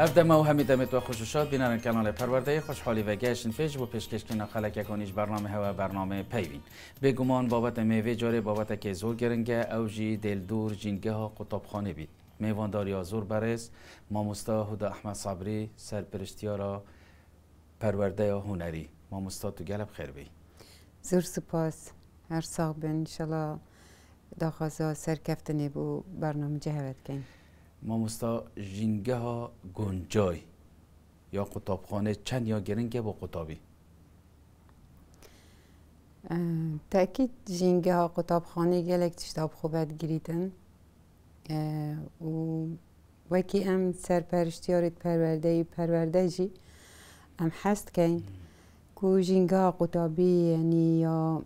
ما و همی دمت و شاد بینرن کانال پرورده خوشحالی و گشن فیج و پیشکش کنا خلک کنیش برنامه هوا برنامه پیوین به گمان بابت میوه جاره بابت که زور گرنگه اوجی دل دور جنگه ها خانه بید میوانداری داری زور برس ماموستا هدا احمد صبری سرپرشتیارا پرورده هنری مامستا تو گلب خیر بی زور سپاس هر ساق بین انشالله داخل سرکفتنی بو برنامه جهوت کنیم. مستا جنگه ها گنجای یا قطابخانه چند یا گرنگه با قطابی تاکید جنگه ها قطابخانه گلک تشتاب خوبت گریدن و وکی ام سرپرشتیارت پرورده پرورده جی ام حست کن کو جنگه ها قطابی یعنی یا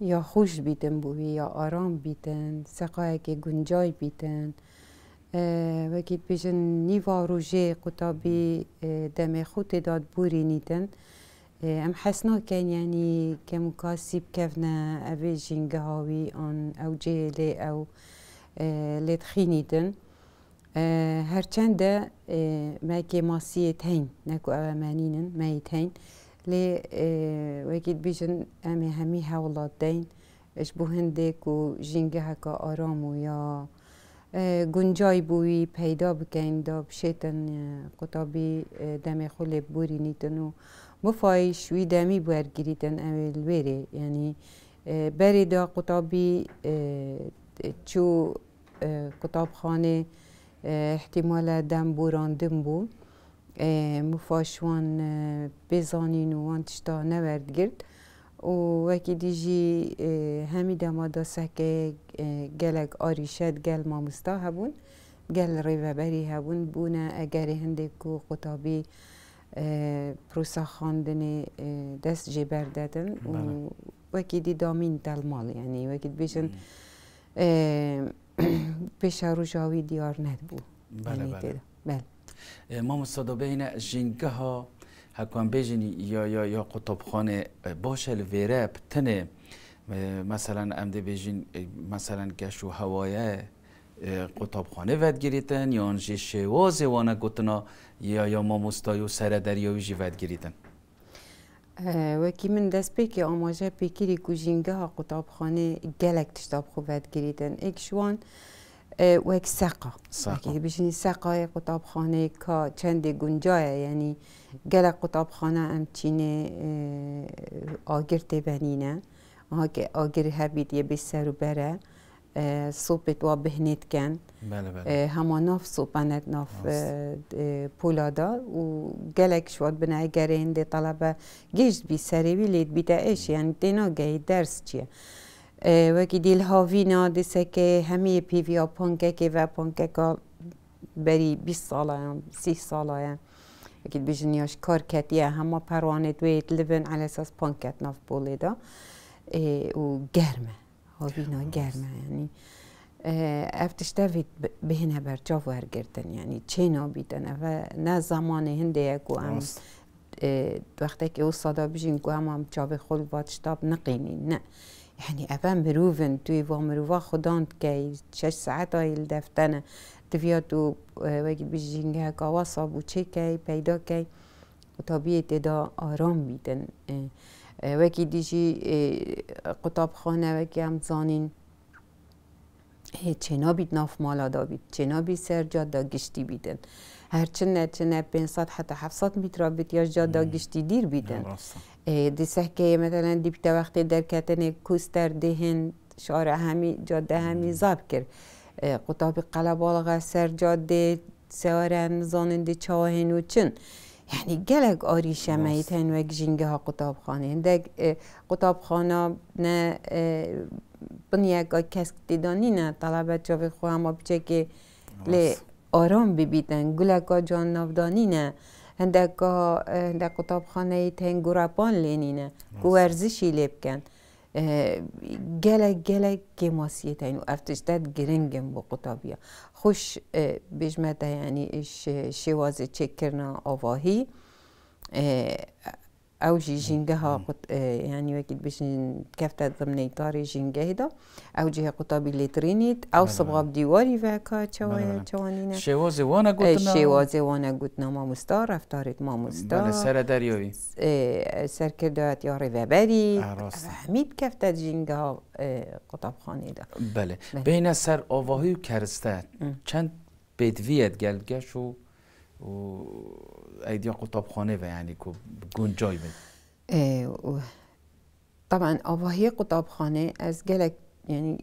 یا خوش بیتن بوی یا آرام بیتن که گنجای بیتن آه، وەکی بێژن نیوا ڕژێ قوتابی دەمێخۆ تێداد بورینیتن ئەم حەسناکەینیانی کەم و کاسی بکەفنە ان ژینگەهاوی ئۆن ئەو جێ لێ ئەو لێتخینیتن هەرچەندە ما ماسیەت لي نەکو ئەوەمانینن مەیت هەین لێ اش بیژن ئەمێ هەمی هەوڵات دەین ش یا گنجای بوی پیدا بکن دا بشیتن قطابی دم خول بوری نیتن و مفای شوی دمی برگیریتن اول وره یعنی بری دا قطابی چو خانه احتمال دم براندن بو مفاشوان بزانین و وان نورد گرد وەکی دیژی هەمی داماداسەکەی گل ئاریشەت هبون گل ریوبری هبون گل اگر هنده کو قطابی و قوتابی دست جی دەست و وکی دی دامین مال یعنی وکی بژن پێشە روشاوی دیار نەت بله، یعنی بله. بله. بین جنگه ها هکان بیجنی یا یا یا خانه باشه الویره بتنه مثلا امده بیجن مثلا گشو هوایه قطابخانه ود گریتن یا انجی شواز وانه گوتنا یا یا ما مستایو سر دریاویجی جی ود گریتن من دست پی که آماجه پیکیری کجینگه ها قطابخانه گلک تشتاب خوب ود گریتن ایک و یک سقا سقا بشینی سقای قطابخانه که چند گنجایه یعنی گل قطابخانه هم چین آگر تبنینه ها که آگر هبید یه بسر و بره صوبت و بهنید کن بله بله. ناف صوبانت ناف پولادا و گلک شود اگر این دی طلبه گیشت بی سریوی لید بیده ایش یعنی دینا گی درس چیه وگی دیل ها وینا دیسه که همه پیوی ها پانکه و پانکه بری 20 ساله هم 30 ساله هم وگی بجنیاش کار کتیه همه پروانه دوید لبن علی ساز پانکت ناف بوله دا و گرمه ها وینا گرمه یعنی افتش دوید بهنه بر جاور گردن یعنی چه نابیدن و نه زمان هنده یکو هم وقتی که او صدا بجین گو هم هم جاوه خلوات شتاب نقینی نه. یعنی ابا مروفن توی و مروفا خداند که شش ساعت آیل دفتنه تویا تو وگی بجینگه کوا صابو چه که پیدا که و طبیعت دا آرام بیدن وکی دیجی قطاب خانه وکی هم زانین چنا بید ناف مالا دا بید چنا بید سر جا دا گشتی بیدن هر چنه پین 500 حتی 700 میترا بید یا جا دا گشتی دیر بیدن دیسه که مثلا دیپتا وقتی در کتن کوستر دهن شعر همی جاده همی زاب کرد قطاب قلب سر جاده سوارن زانند چاهن و چن یعنی گلگ آری شمایت هن وک جنگه ها قطاب خانه هندگ قطاب خانه نه بنیگا کس دیدانی نه طلبت جاوی خواه ما بچه که لی آرام ببیدن گلگا جان نفدانی نه هندگا هندگا کتاب خانه ای گرابان لینینه کوچزیشی لب کن گله گله گماسیه تا اینو ارتش با کتابیا خوش بیش مدت یعنی اش شوازه چکرنا آواهی او جي ها، قط يعني وقت باش كافتا ضمن اطار جنگه دا او جيها قطابي لترينيت او صبغه بديواري فاكا تشوانينا تشوانينا شيوازي وانا قلتنا شيوازي وانا قلتنا ما مستار افطاريت بله، ما مستار سر داريوي سر كردات يا ريفابري حميد كافتا ها قطاب خانه دا بله بين بله. سر آواهی و کرسته چند بدویت گلگش و ایدیا خانه و یعنی یعنی جای بید طبعا آواهی خانه از گلک یعنی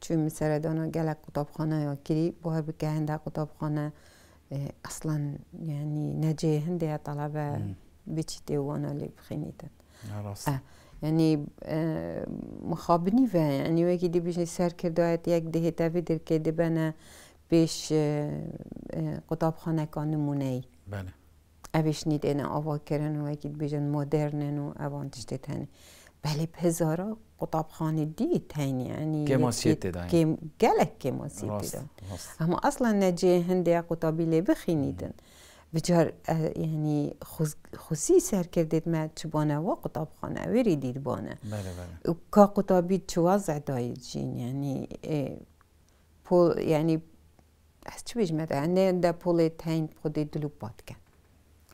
چون مسردانا گلک قطابخانه یا کری بار بگهنده خانه اصلا یعنی نجه هنده طلبه بچی دیوانا لی بخینیدن یعنی مخابنی و یعنی وکی دی بیشنی سر کردایت یک دهی تاوی در که دی بنا پیش قطابخانه کانمونه ای بله نید این آوا کرن و اکید بیجن مدرنن و اوان تشتید هن بلی قطاب خانه دی تینی یعنی کماسیت ماسیت کم گلک کماسیت دا اما اصلا نجه هنده قطابی لی بخینیدن بجار یعنی خوزی سر کردید ما چبانه و قطابخانه ویری دید بانه بله بله که قطابی چه وضع دایید جین یعنی پول یعنی از چه بیش مده؟ نه ده پول تین خود دلو باد کن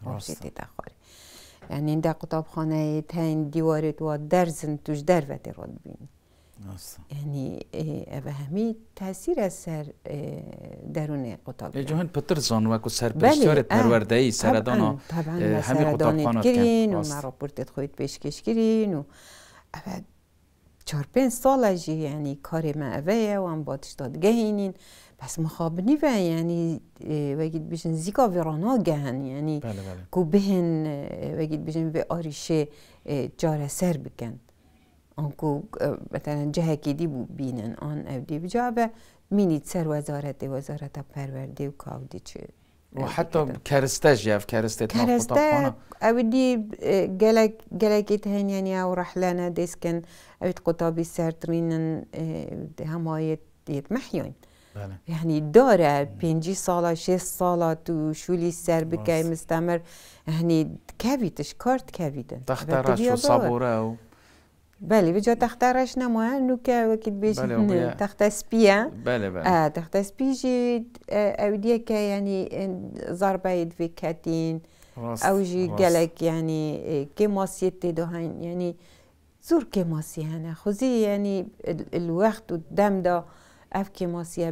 آفسیتی دخوری یعنی این تا تین دیواری تو درزن توش در وقتی رو بینی یعنی اوه همی تاثیر از سر درون قطاب جهان پتر زانو بله، و سر پشتیار پرورده ای سردان همی قطابخانه گرین و من راپورتت خودت پیشکش گرین و چهار پین سال جی یعنی کار ما اوه و هم بادش داد گهینین پس مخابنی و یعنی وگید بیشن زیگا ویرانا گهن یعنی بله بله. گو بهن وگید بیشن به آریشه جار سر بکن آنکو مثلا جه دی بینن آن اودی بجا و مینید سر وزارت وزارت پرورده و کاودی چه و حتی کرسته جف کرسته کرسته اودی گلک گلکیت هن یعنی او رحلانه دیسکن اود قطابی سرترینن همایت یتمحیون بله. یعنی داره پنجی ساله شش ساله تو شولی سر بکی مستمر یعنی کویتش کارت کویدن تخترش و صبوره او بله بجا تخترش نموه نو که وقت بیش بله تخت سپیه بله بله تخت سپی جید او دیه که یعنی ضربه دوی کتین او جی گلک یعنی که ماسیت دیدو هن یعنی زور که ماسی هنه خوزی یعنی الوقت و دم دا اف که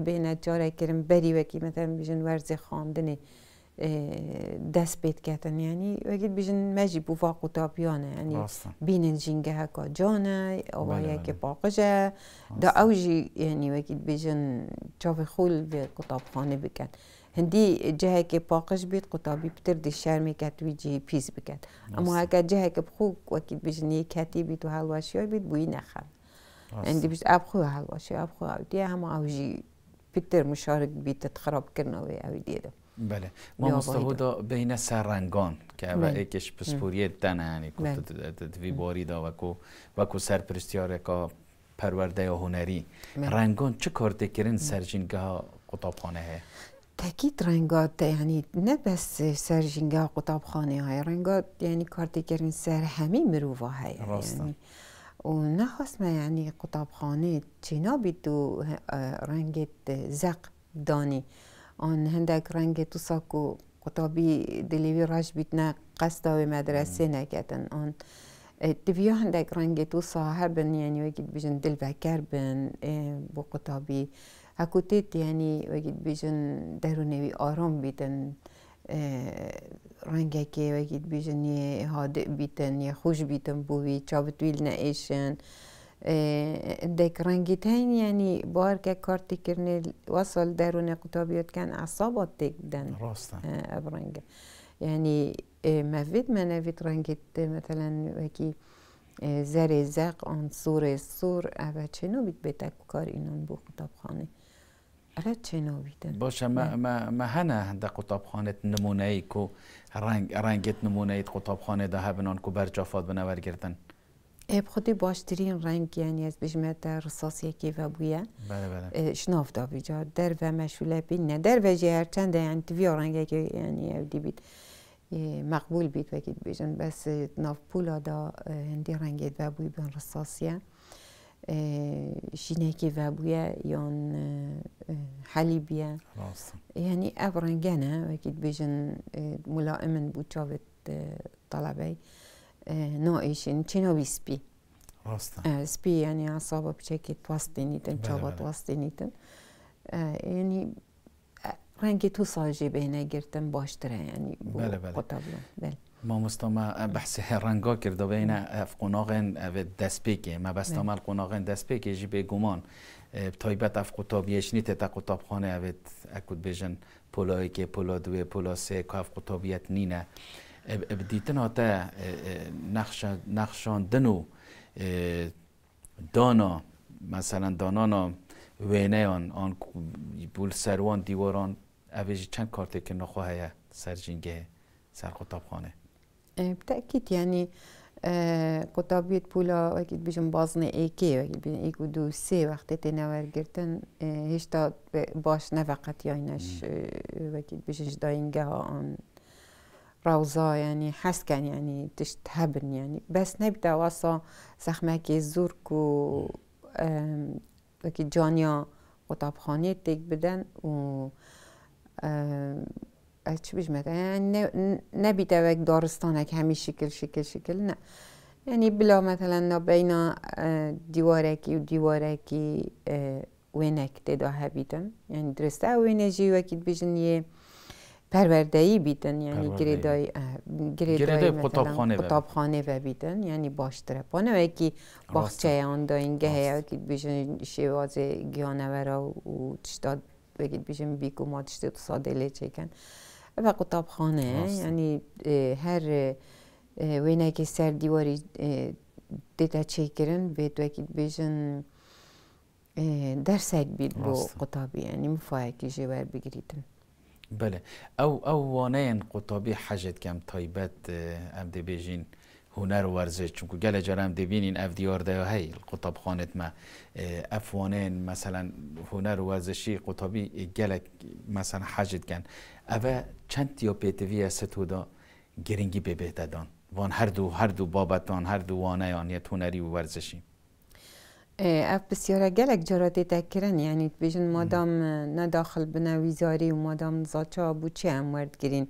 به جاره کرم بری وکی مثلا بیجن ورز خامدنه دست بید کتن یعنی وگید بیشتر مجی بوفاق و تابیانه یعنی بینن جنگه هکا جانه آوایه که دا اوجی یعنی وگید بیشتر چاف خول به قطاب خانه بکن هندی جهه که پاکش بید قطابی پتر دی شهر ویجی وی جهه پیز بکن اما اگر جهه که بخوک وکید بجنی یک کتی بید و حلواشی بید بوی عندي باش ابخو هاواشي ابخو دي هم اوجي بيتر مشارك بيت تخرب کرنا او دی ده بله ما مستهودا بین سررنگان که و ایکش پسپوریت دنه یعنی کو دوی باری دا و کو و کو سرپرستیار کا پرورده هنری رنگان چه کار دکرین سرجینگه قطاب قطابخانه هه؟ تاکید رنگات یعنی نه بس سر جنگا قطاب خانه های رنگات یعنی کار دکرین سر همی مروه های یعنی ونخواست خانه یعنی کتابخانه چنابی تو رنگت زق دانی آن هندک رنگ تو ساکو قطابی دلیوی راج نه قصد مدرسه نگدن آن دویا هندک رنگ تو ساهر بن یعنی وگید بیجن دل بکر بن با قطابی هکوتیت یعنی وگید بیجن درونوی آرام بیدن ڕەنگێکی ئێوەگیت بیژنیە هاده بیتن یا خوش بیتم بووی چاوت ویل یعنی بار دەک یعنی هەین که بارکە کارتیکردنی وەسڵ کن قوتابیەتکەن ئاسابات تێک رنگ یعنی مفید من مەنەویت ڕەنگیت مثلا وەکی زر زق آن سور سور اوه چنو بیت بێتە کار بو بۆ خانه چه نویده؟ باشه ما, ما, ما ده کتابخانه نمونه ای که رنگ رنگت نمونه ای خانه ده هبنان که بنور گردن اب خودی باشترین رنگ یعنی از بجمه در رصاصی که و بویه بله بله شناف دا بیجا در و مشوله بین نه در و جهر چند یعنی توی رنگ که یعنی دی بید مقبول بید وکید بیجن بس ناف پولا دا هندی رنگیت و بوی بین رصاصیه şineki vabuya yon halibiya yani avrangana vakit bejin mulaimen bu çavet طلبه نوعشین چنوی سپی راستن سپی یعنی اعصاب بچکید واستینیتن بله، چابات بله. واستینیتن یعنی رنگی تو ساجی بینه گرتن باشتره یعنی بله بله ما مستما بحث رنگا کرد بین اف قناغن و دسپیکه ما بستما قناغن دسپیکه جی به گمان تایبت اف قطاب یشنی تا قطاب خانه اوید اکود بیجن پولایی که پولا دوی پولا سه که اف قطابیت نینه دیتن آتا نخشان و دانا مثلا دانانا وینه آن آن بول سروان دیواران اویجی چند کارتی که نخواه جنگه سر خانه بتأكيد يعني یعنی، کتابیت بولا پولا وقتی بازن باز وکید ایکی وقتی بین ایک و دو سه وقتی تنوار گرتن هشتا باش نه فقط وکید وقتی بیشش داینگه آن روزا یعنی حس کن یعنی تشت هبن یعنی بس نبدا واسا زخمه که زور کو وقتی جانیا قطاب خانه بدن و چی بیش میگه؟ یعنی نبی یک همیشه شکل شکل شکل نه. یعنی بلا مثلا نباید دیواره کی و دیواره کی ونکت داره یعنی درسته ونکی و کد یه پروردهی پروردهایی یعنی گردای گریدای مثلا کتابخانه و یعنی باشتره. پنه و کی باخته آن داین گهه و شیواز بیش گیانه ورا و چی داد و کد بیش نیبی تو ساده لیچه کن. و قطابخانه یعنی هر وینه که سر دیواری دیتا چیکرن به دوکی بیشن درسک بید بو قطابی یعنی مفاهی که جوار بگریتن بله او او وانه یعنی قطابی حجت کم تایبت ام دی هنر و ورزش که گله جرم دبینین اف دیارده هی قطب خانت ما افوانین مثلا هنر و ورزشی قطبی گله مثلا حجد کن اوه چند یا پیتوی ستو دا گرنگی به بهتدان وان هر دو هر دو بابتان هر دو وانه یه هنری و ورزشی اف بسیار گلک جرا دیده کرن یعنی بیشن مادام داخل بنا ویزاری و مادام زاچا بو چه هم گرین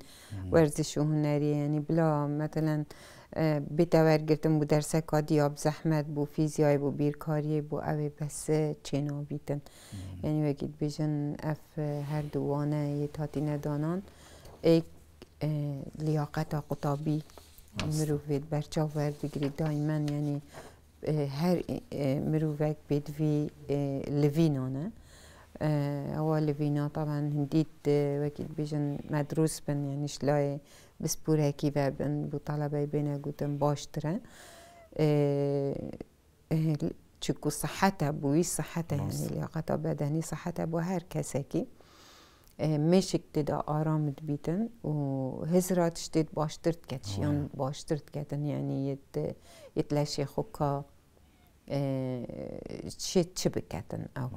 ورزش و هنری یعنی بلا مثلا بو بوو دەرسەکە دیاب زحمت بو فیزیای بوو بیرکاریە بوو بیتن یعنی وگید یعنیوەکیت اف هر دوانه یه تاتی لیاقت ها قطابی قوتابی مرۆڤێت ورد وەربگری دایمەن یعنی هر مرۆڤێک بدوی لفینانه. آه، هو اللي بینەوە طبعا هنديت آه، وكيل بيجن مدروس بن يعني شلاي بس بور هكي بابن بو طلبة بێنە قوتن باشترا آه، چکو يعني سەحەتە بووی سەحەتە هەنی لیاقەتە بەدەنی سەحەتە بۆ هەر کەسێکی مشک تدا آرام بیتن و هزرا تشتێت باشتر دکەت چیان باشتر دکەتن یعنی يعني یت لەشێ خوکە چێت چ او ئەو.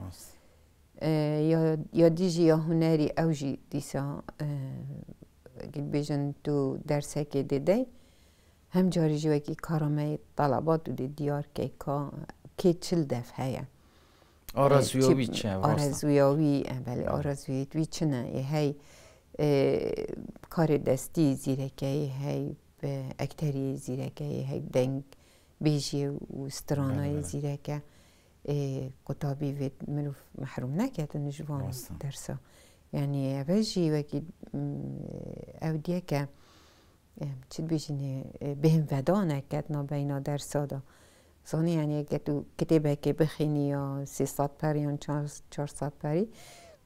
یا دیجی یا هنری او دیسا گل بیجن تو درسه که دیده هم جاری جوه که کارامه طلبات دی دیار که که چل دف هیا آرزویاوی چه آرزویاوی بله آرزویاوی چنه هی کار دستی زیرکه هی اکتری زیرکه هی دنگ بیجی و سترانای زیرکه کتابی قوتابی منو محروم نکرد نجوان درسا یعنی اوجی وکی او دیه که چید بیشی بهم ودا نکرد بینا درسا دا زانی یعنی که تو کتب که بخینی یا سی سات پری یا چهار سات پری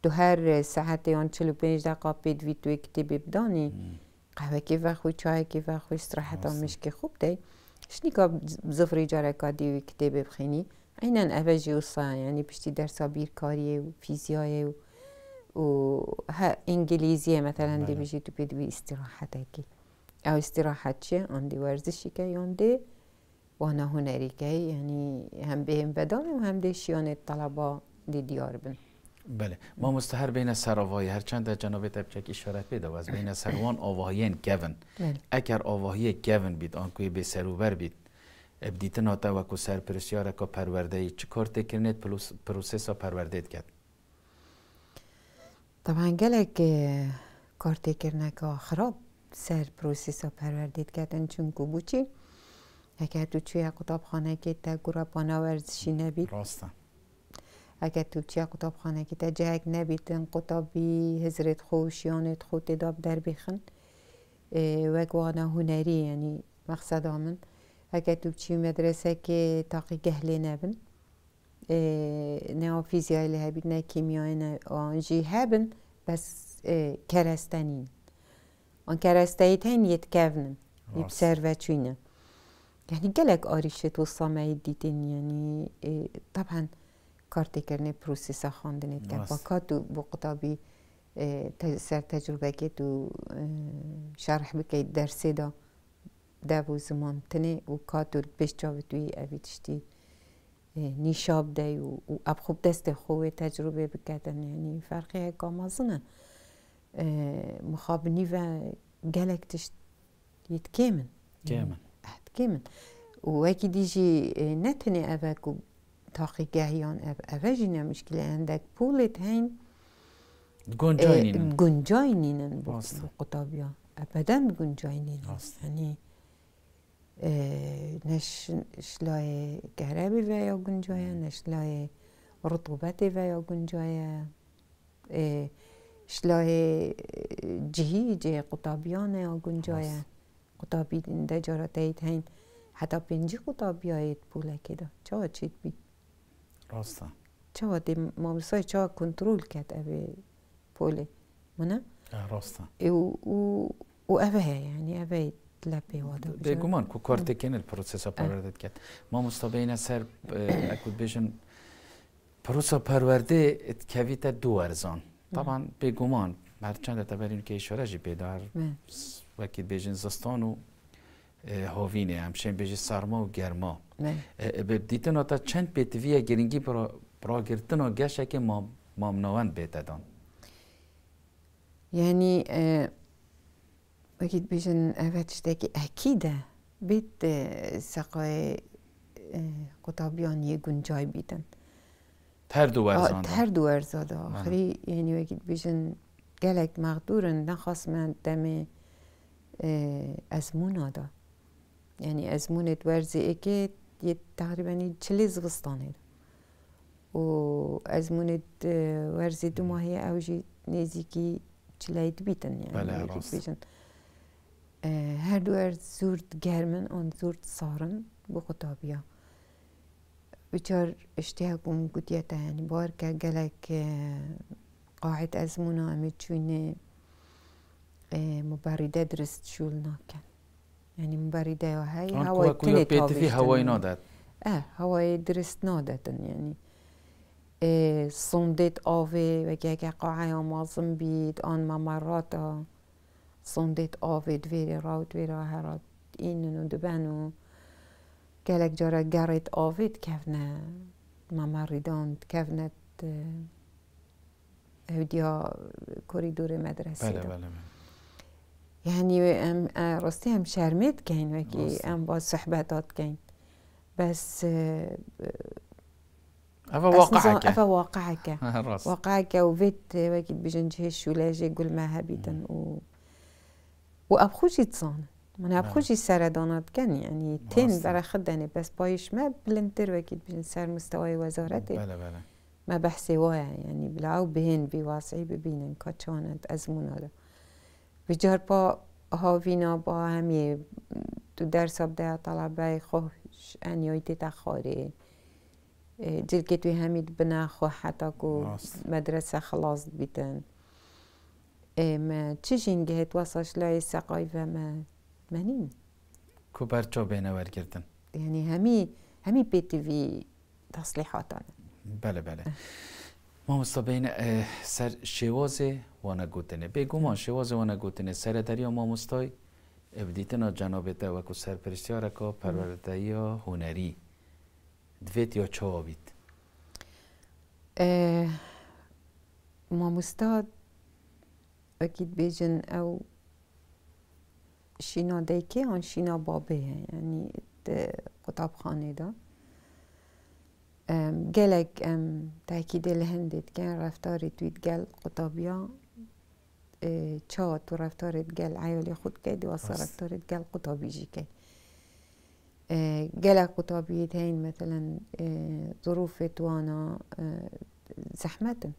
تو هر ساعت یا پنج دقیقه پید وی توی کتبه بدانی قهوه که وقت چای که وقت استراحت آمش که خوب دی شنی که زفری جارکا دیوی کتبه بخینی عینا ئەبەژێ و یعنی پشتی درسا بیرکاری و فیزیای و و ئینگلیزیە مەتەلەن دەبژێت او پێدوی ئیسراحەتێکی ئەو ئیسراحەت چیە ئەندی وەرزشیکە یۆندێ وانا هوەریکەی یعنی هم بهم بدان و هم دی شیان طلبا دی دیار بن. بله ما مستحر بین هر چند در جناب تبچک اشارت پیدا و از بین سروان آواهین یعنی گون بله. اگر آواهی گون بید آنکوی به سروبر بید ابدیت آتا و کو پرسیار کا پرورده چه کار تکرنید پروسس ها پروردید کرد طبعا گلک کار تکرنک خراب سر پروسس ها پروردید کردن چون که بوچی اگر تو چوی کتابخانه خانه که تا گروه پانه نبید اگر تو چه خانه که تا جهگ نبیدن قطابی هزرت خوش خود داب در بخن وگوانه هنری یعنی مقصد آمن اگر تو بچی مدرسه که تاقی گهلی نبن نه فیزیایی لهبید نه کیمیایی نه آنجی هبن بس کرستنین آن کرستایی تین یت کونن یب سر چوینه یعنی گلک آریشت یعنی، و سامعی دیدین یعنی طبعا کار تکرنه پروسیس خواندنه که با کادو بقتابی سر تجربه که تو شرح بکید درسی دا دو زمان تنه او کاتور بیش جاودوی اوی دشتی نیشاب ده او و اب خوب دست خوب تجربه بکدن یعنی فرقی اگه آمازنه مخاب نیوه گلک دشت یت کیمن کیمن احت کیمن و اکی دیجی نتنه اوکو کو تاقی گهیان اوه اوه جینا مشکل اندک پولیت هین گنجاینینن گنجاینینن بود قطابیان ابدا گنجاینینن یعنی نشلای گربی و یا گنجایه نشلای رطوبتی و یا گنجایه شلای جهی جه قطابیان یا گنجایه قطابی ده جارا تایید حتی پنجی قطابی هایید پوله که دا چه چید بی راسته چه دی مامسای چه کنترول کرد ابی پوله منه راستا او او او اوه یعنی اوه به گمان که کو کارت کنل ها پروردت کرد ما مستابین سر اکود بیشن پروسا پرورده کویت دو ارزان طبعا بگمان تا برین که اشاره جی بیدار وکی بیشن زستان و هاوینه همشین بیشن سرما و گرما به دیتن تا چند پیتویه گرنگی برا, برا گرتن و گشه که مامنوان بیتدان یعنی وقت بیشن شده که اکیده بیت سقای قطابیان یه گنجای بیدن تر دو ارزاده تر دو ارزاده آخری یعنی وقت بیشن گلک مقدورن نخواست من دم ازمون آده یعنی ازمون ورزی اکید یه تقریبا چلیز غستانه و ازمون ورزی دو ماهی اوجی نزیکی چلید بیتن یعنی بله راست هەر دوێر زورد گەرمن ئۆن زورد ساڕن بۆ قوتابیا. بچار اشتیاق بووم گوتیەتە بار که گلک قاعد ئەزمونە ئەمە چوینێ مباریدە درست شول ناکەن. ینی مباریدە هەیە هەوای هەوای اه هەوای درست نادەتن ینی. صندێت ئاوێ گه قاعە مازم بید آن مەمەڕاتە. sondet avet vere raut vere harat inen und banu gelek jara garet avet kevne mama ridand kevnet هوديا كوريدور مدرسة بله بله يعني ام راستي ام شرمت كاين وكي ام با صحبتات كاين بس افا واقعك افا واقعك واقعك وفيت وكي بجنجهش ولاجي قول ما هبيتا و و اب خوشی تزان من اب خوشی سردانات کن یعنی تین برای خود دنه بس پایش ما بلندتر وکید بین سر مستوای وزارتی بله بله ما بحثی وای یعنی بلاو بهن بی واسعی ببینن که از مناده بجار با هاوینا با همین، تو درس بده طلبه خوش انیوی تخاری جلکه توی همید بنا خو حتی که مدرسه خلاص بیتن ئێمە واسه گەهێت وە و ما منین کوپەر چۆ بینه ورگردن یعنی همی هەمی بله، بله. ما پێتیوی سر شواز وانا بەە. مامۆستا بین شواز شێوازێ وانەگوتنێ بێگومان شێوازە وانەگوتنێ سەرەدەریا مامۆستای ئەبدیتنا جەنابێتە وەکو سەرپەرشتیارەکە پەروەردەیە هوەری پرورده یا ما مستاد اکید بیجن او شینا دیکی آن شینا بابه یعنی قطاب خانه دا ام گلک ام تاکید لهندید رفتاری توید گل قطابیا چا تو رفتارت گل عیالی خود که دیواسا رفتارت گل قطابی جی که گل قطابیت هین مثلا ظروف توانا زحمتن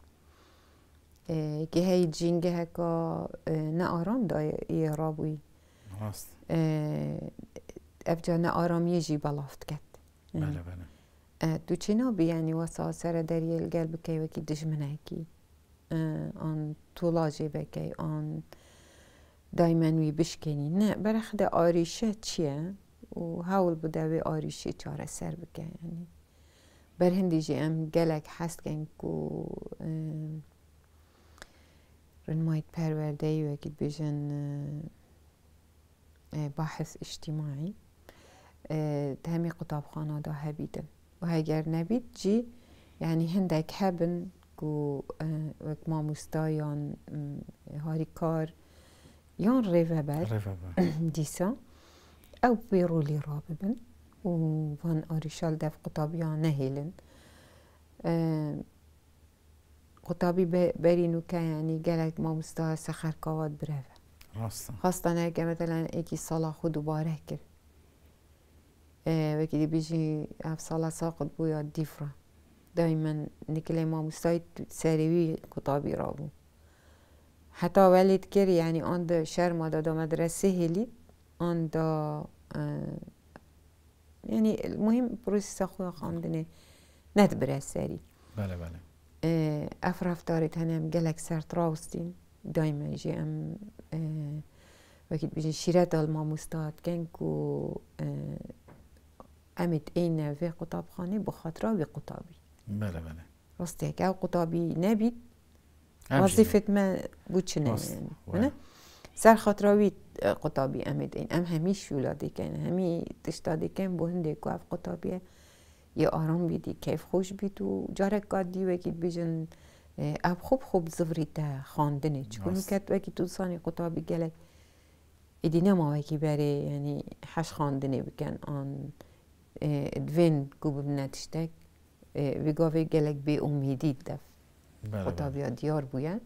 gehei جنگه هکا نه آرام da ye rabui اف افجا نه یه جی بلافت کت بله بله تو چی نابی یعنی واسا سر دریل گل بکی وکی دشمنه کی آن طولا جی بکی آن دایمنوی بشکنی نه برخده آریشه چیه و هاول بوده و آریشه چاره سر بکنی یعنی بر هندی جی ام گلک هست کن که رنمايت بيروردي وكيد بيجن اه، اه، باحث اجتماعي تهمي اه، خانه دا و وهاجر نبيت جي يعني هندك هبن كو وك ما مستايان هاري كار يان ريفابر ديسا او بيرولي راببن وان اريشال دف قطاب يان نهيلن قطابی برین که یعنی گلک ما مستا سخر کواد بره راستن خاصة که مثلا ایکی سالا خود دوباره کرد اه، وکی دی بیجی اف سالا ساقط بو یا دیفرا دائما نکلی ما مستای سریوی قطابی را بو حتی ولید کرد یعنی آن دا شر ما دا, دا مدرسه هلی آن دا يعني اه، المهم بروسيس اخويا خاندنه دني نتبرا ساري بله بله اف رفتاری تنم گلک سرت راستین دایمه جی ام وکیت بیجی شیره دال ما مستاد کن که امید این وی قطاب خانه بخاطر وی قطابی بله بله راسته که او قطابی نبید وظیفت من بود چه نمید بله. سر خاطر وی قطابی امید این ام همیش یولادی کن همی تشتادی کن بو هنده که او قطابیه یه آرام بیدی کیف خوش بید و جارک گادی وکی بیجن اب خوب خوب تا خواندنه چون کت تو دوستانی قطابی گلک ایدی نما وکی بره یعنی حش خواندنه بکن آن دوین گوب نتشتک وگاوی گلک به امیدی دف بله، بله. قطابی دیار بوید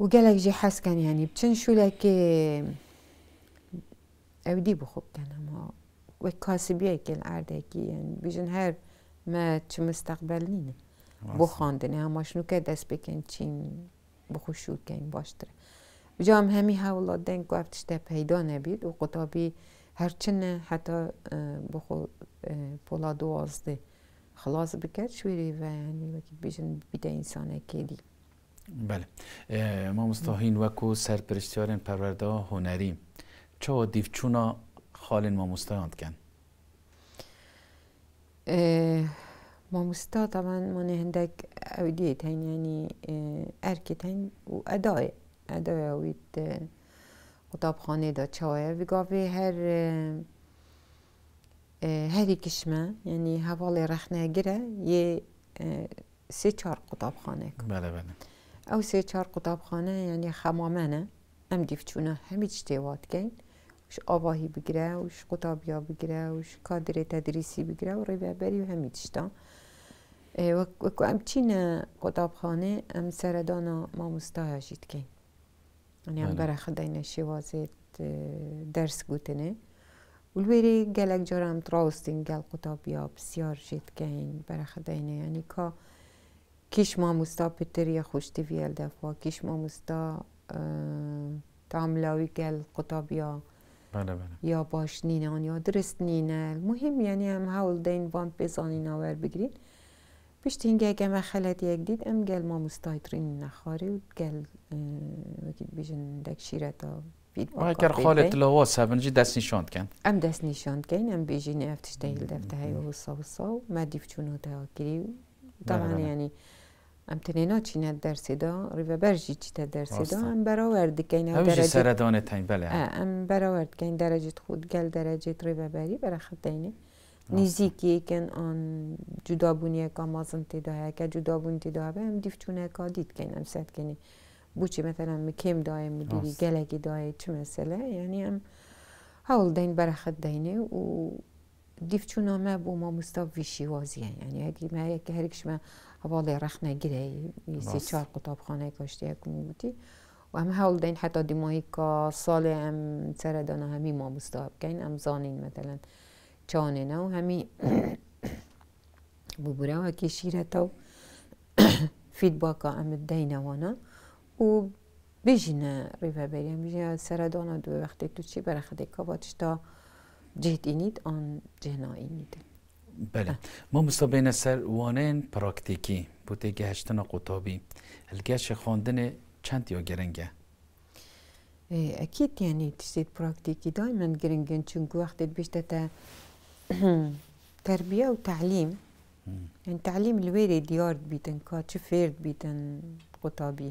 و گلک جی حس کن یعنی بچن شولک که اودی بخوب کنم اما و کاسبی اکن ارده یعنی هر ما چه مستقبلی نه بو خاندنه هم که دست بکن چین بو کن باشتر بجا هم همی هاولا دنگ گفتش ده پیدا نبید و قطابی هرچنه حتی بخو پولادو پولا خلاص بکرد شویری و یعنی وکی بده بیده انسان اکیدی بله ما مستحین وکو سرپرشتیارن پرورده هنری چا دیفچونا حال مامۆستایان ما مامۆستا تاوان منێ هەندێک ئەوی دیت یعنی ئەرکت هەین و ادای ادای خانه دا چایه و وگاوێ هر هری کشمه یعنی رخ نگیره یه سه چار خانه بله بله او سه چار خانه یعنی ام دیفچونه همیچ دیوات شتێواتکەین آواهی بگیره وش قطابیا بگیره وش کادر تدریسی بگیره و بری و همه تشتا و ام چین خانه ام سردان ما مستهاجید کن یعنی ام بله. برای خدا شوازه درس گوتنه ولوری گلک جارم تراستین گل قطابیا بسیار شد کن برای اینه. یعنی که کیش ما مستا پتری خوشتی ویل دفا کش ما مستا تاملاوی گل قطابیا بله بله یا باش نینان یا درست نینه مهم یعنی هم هول دین وان بزانین آور بگیرین پشت هنگه اگه ما خلط یک دید ام گل ما مستایترین نخاری و گل وکیل بیشن دک شیرتا و اگر خالت لوا ها جی دست نشاند کن ام دست نشاند کن ام بیجی نفتش دهیل دفته های و سا و سا و ما دیفچونو تا گیری طبعا بله، بله. یعنی ام درجه ئەم تێ ناچینە دەرسیدا خود دەرسیدا ئەم بەراوەردەکەینە سەردانێتین بە ئەم بەراوەردکەین دەرەجێت خودود گەل دەرەجێت ڕێبەبەری بەرەخەتینێ نزیکیکن ئەن جودابوونیەکە مازم تێداهەکە جودابوون تێدابێ دید دیفچونەکە ام سد کنی بوچی مثلا مکم دایه مدیری گلگی دایه چه مسئله؟ یعنی هاول دین برا بەرەخەت دینه و دیفچونامە بو ما مستاب ویشیوازیە یعنی هەگیمەیەکە هەرکشمە ولی رخ نگیره سی چهار کتاب خانه کاشتی بودی و همه حول دین حتی دی که سال هم سر دانه همی ما بستاب کن هم زانین مثلا چانه نو همی ببوره و هکی شیره تو فیدباک ها دینه وانا و بیجی نه بریم سر دانه دو وقتی تو چی برخده که باتش تا جهد اینید آن جهنا اینیده بله ما مصابین سر وانین پراکتیکی بوده گهشتن قطابی الگش خواندن چند یا گرنگه اکید من تجدید چون تربیه و تعلیم، وقت یعنی تعلیم تربية تعلیم يعني که چه ديارد بیتن قطابی، قطابی.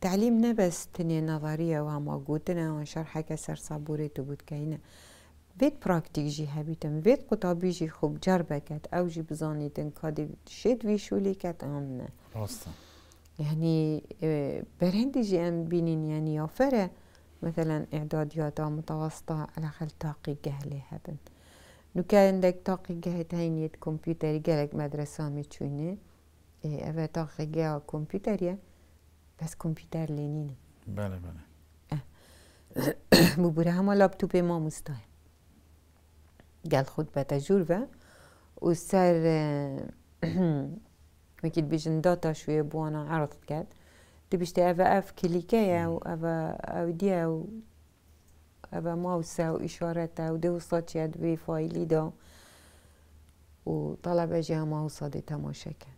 تعلیم قطابي اه نظریه و هم نظرية و شرحه که سر بود که اینه، وید پراکتیک جی هبیتم وید قطابی جی خوب جر بکت او جی بزانیدن کادی شد ویشولی کت ام نه راستا یعنی برندی جی ام بینین یعنی آفره مثلا اعدادیات متوسطا علی خل تاقی جهلی هبن نو کان عندک تاقی جهت هینیت کمپیوتری جالک مدرسه چونه اوه تاقی تاقی جا کمبیوتر یا بس کمبیوتر لینینه بله بله مبوره همه لابتوپ ما مستایم گل قال تجربه و سر وكيد بيجن داتا شوی بوانا عرض کرد عرضت کاد تبیشتی او او دی او او و او اشارت او ودو صوتي أدوي فایلی دا و اجی أجي ما دی تماشا کرد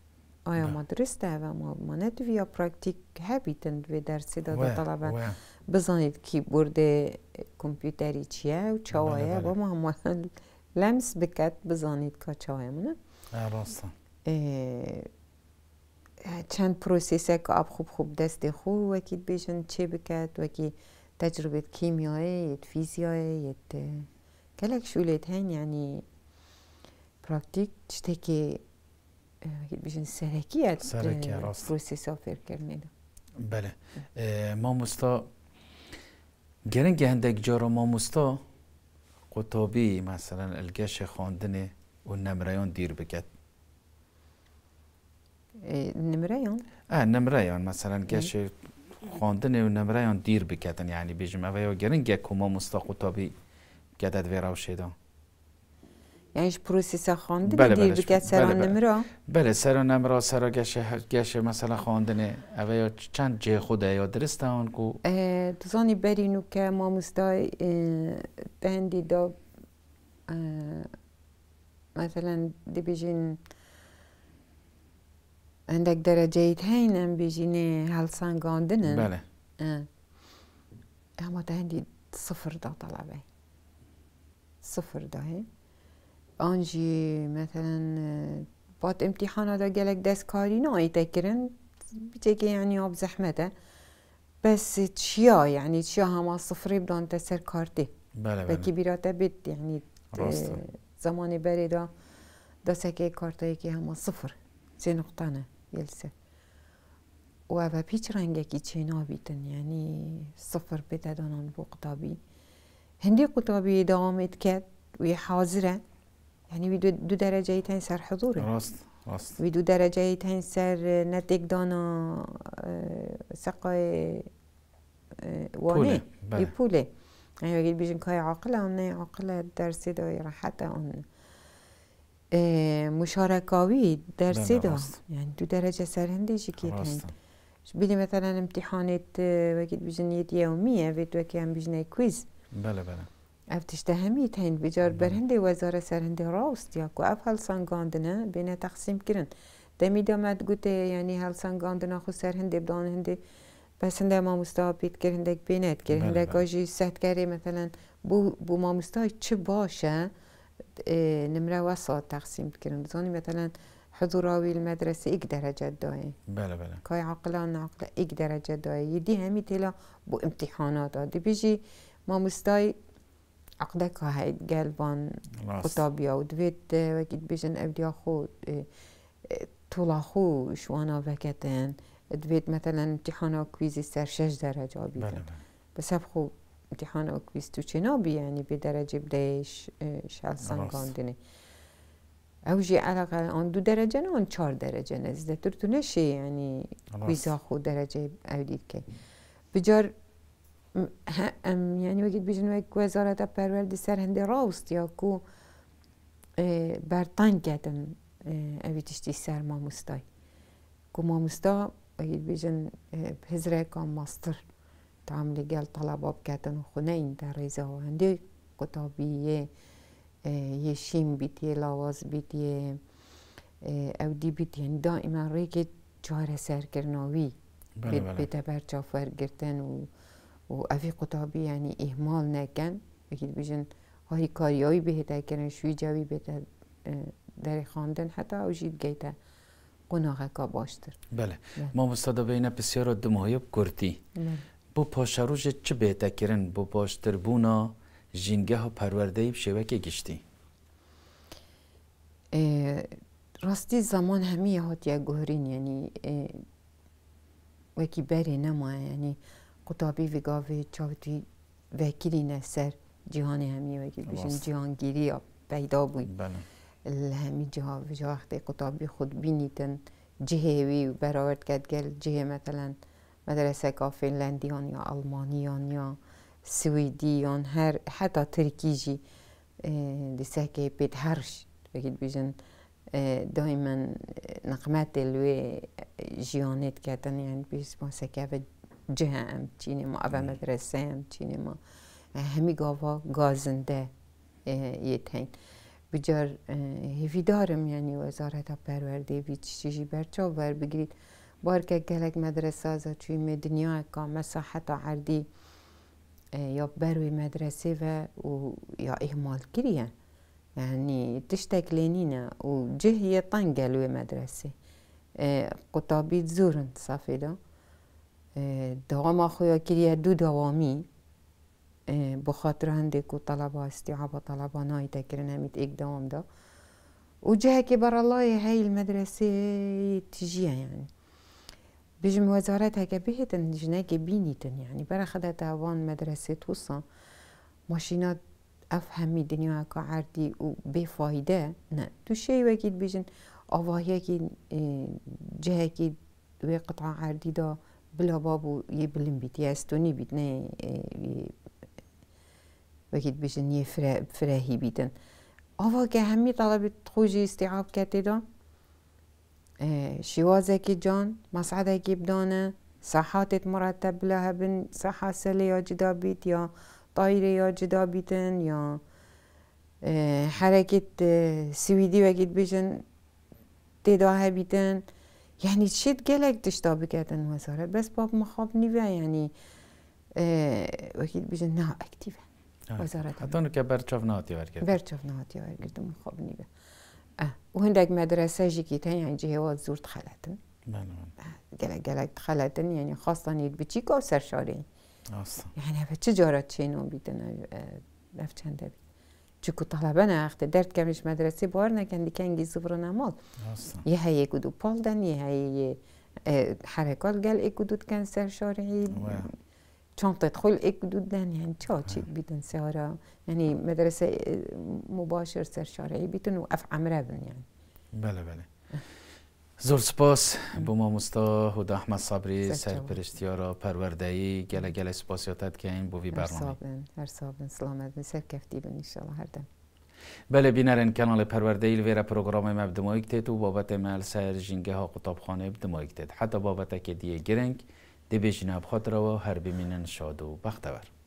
آیا بله. ما درسته او ما ماند ویا پراکتیک هبیتند و درسی داده طلبه بزنید کی برده کمپیوتری چیه و چاوایه بله، با بله. ما هم لمس بکت بزانید کاچای منه راستا چند پروسیسه که آب خوب خوب دست خو کی بیشن چه و کی تجربه کیمیایی فیزیایی یت کلک شولت هن یعنی پراکتیک چته که وکیت بیشن سرکیت سرکی راست پروسیسا فکر بله ما مستا گرنگ هندک جارو ما مستا قطابی مثلا الگش خواندن و نمرایان دیر بگد نمرایان؟ اه نمرایان مثلا گش خواندن و نمرایان دیر بکدن یعنی بیجم و یا گرنگ یک کما مستا قطابی گدد و یعنیش پروسیس خوانده بله که بگه سرانم را بله, بله، سرانم بله، بله. را سرا گشه مثلا خواندن او یا چند جه خوده یا درسته آن کو دوزانی برینو که ما مستای بندی دا مثلا دی اندک عندك درجات هينن بيجيني هلسان قاندنن بله اه اما دهندی صفر دا طلبه صفر ده آنجی مثلا بعد امتحانا دا گلک دستکاری نایده کرن بتگه یعنی آب زحمته بس چیا یعنی چیا همه صفری بدان تسر کارتی بله بله بکی بیراتا بید یعنی زمانی بری دا دا سکه کارتایی که همه صفر سی نقطه نه یلسه و او پیچ که چه نابیتن یعنی صفر بده دانان بو قطابی هندی قطابی دامت کرد و حاضره يعني بده دو درجة يتين سر حضور راست راست بده درجة يتين سر نتك دانا سقاي وانه يبوله بله. يعني بقول بيجن كاي عاقلة أنا عاقلة درس دا راحتها أنا مشاركاوي درس بله، دا يعني دو درجة سر هندي شكيتين بيلي مثلا امتحانات وقت بيجن يومية بيت وكي هم بيجن كويز بله بله افتشتهمی تین بجار برهندی وزاره سرهندی راست که اف هلسانگاندنا بینه تقسیم کرن دمی دامد گوته یعنی هلسانگاندنا خو سرهندی بدان هندی بس هنده ما مستابید بینه بینت کرهندک آجی سهد کری مثلا بو, بو ما مستای چه باشه نمره وسط تقسیم کردن زانی مثلا حضور آوی المدرسه ایک درجه دایی بله بله کای عقلان عقل ایک درجه دایی یدی همی تیلا بو امتحانات آدی بیجی ما مستای که hij gelban kutabya u dvet vekit bizen evdiya khud طول خوش وانا وكتن دوید مثلا امتحان او كويزي سر شش درجة بي بس هب امتحان او كويز تو چنابی یعنی به درجه بدهش شل سنگان دنه او جي علاقه آن دو درجه نه آن چار درجه نزده تر تو نشه یعنی کویزا خود درجه اولید که بجار یعنی وەگیت بژنەوەی کوێزارەتە پەروەردی سەرهندی ڕاستیا و بەرتان سر ئەوی تشتی كو مامۆستای کو مامۆستا وەگیت بژن هزرێکان ماستر تام جال تەڵەبا بکەتن و خونەین این ڕێزەوە هەندێک قوتابیە یشیم بیتێ لاواز بیتێ ئەو دی یعنی که چهار ڕێکێک چارە بيت بێتە بەر و و اوی قطابی یعنی اهمال نکن بگید بیشن کاری کاریایی بهتر کردن شوی جوی بهتر در خاندن حتی اوجید گیتا قناقه که باشتر بله, بله. ما مستادا بین بسیار دمهایب کردی با بله. پاشروش چه بهتر کردن با باشتر بونا جنگه ها پرورده شوه که گشتی راستی زمان همی هات یک گهرین یعنی وکی بری نما یعنی کتابی ve gave چاوتی وکیلی نسر جهان همی وکیل بشین جهانگیری یا پیدا بود. بله. همی جا جا وقتی قطابی خود بینیتن جهوی و براورد کرد گل جه مثلا مدرسه که فنلندیان یا آلمانیان یا سویدیان هر حتی ترکیجی دیسه که پید هرش وکیل بیجن دائما نقمت دلوی جیانت کردن یعنی بیس ما سکه هم چینی ما اوه مدرسه هم چینی ما همی گاوا گازنده یه تین بجار هیوی یعنی وزارت ها پرورده بی چیشی برچاو بر بگیرید بار که گلک مدرسه از چوی دنیا که مساحت عردی یا بروی مدرسه و, یا اهمال کریه یعنی تشتک لینینه و جهی طنگه مدرسه قطابیت زورن صافی دوام خویا کریه دو دوامی بخاطر هنده کو طلبا استیعاب طلبا نای تکرنا میت ایک دوام دا که بر الله های تجیه یعنی یعنی بجم ها که بهتن که بینیتن یعنی برا خدا مدرسه مدرسه توسا ماشینات افهمی دنیا که عردی و بفایده نه تو شی وکید بیجن آواهی که جهه که وی قطعه عردی دا بلا بابو یه بلیم بیتی یه استونی بیت نه je, بیشن یه فرهی بیتن آوا که همی طلب خوش استعاب کتی دا شوازه که جان مسعده که بدانه صحاتت مرتب لها بن صحه سلی یا جدا بیت یا طایره یا جدا بیتن یا حرکت سویدی وگید بیشن تدا بیتن یعنی چیت gelek dişta وزارت بس بس باب مخاب نیوه، یعنی وکیل بیجه نه اکتیو وزارت حتی که برچاف نهاتی ورگرد برچاف نهاتی ورگرد مخاب خواب و مدرسه جی یعنی جهوات زورت خلاتن بله، بله. گلک گلک خلاتن یعنی خواستان یه بچی که سرشاره یعنی چه جارت چه بیتن بیدن اف چنده چکو طلبه نه درد کمیش مدرسه بار نکندی که انگیزه برو نمال یه دو پال دن یه هی حرکات گل یک دو کنسر شارعی چون تدخل یک دو دن یعنی چا چی بیدن سهارا یعنی مدرسه مباشر سر شارعی بیدن و اف عمره بن یعنی بله بله زور سپاس به بله، ما مستا هود احمد صبری را پروردهی گله گله سپاس یادت که این بوی برنامه هر صابن هر سلامت می سر کفتی بین انشالله هر دم بله بینرن کانال پرورده ایل ویره پروگرام اب دمائی کتید و بابت مل سر جنگه ها اب دمائی کتید حتی بابت که دیه گرنگ دی بیشنه خاطره و هر بمینن شاد و بختور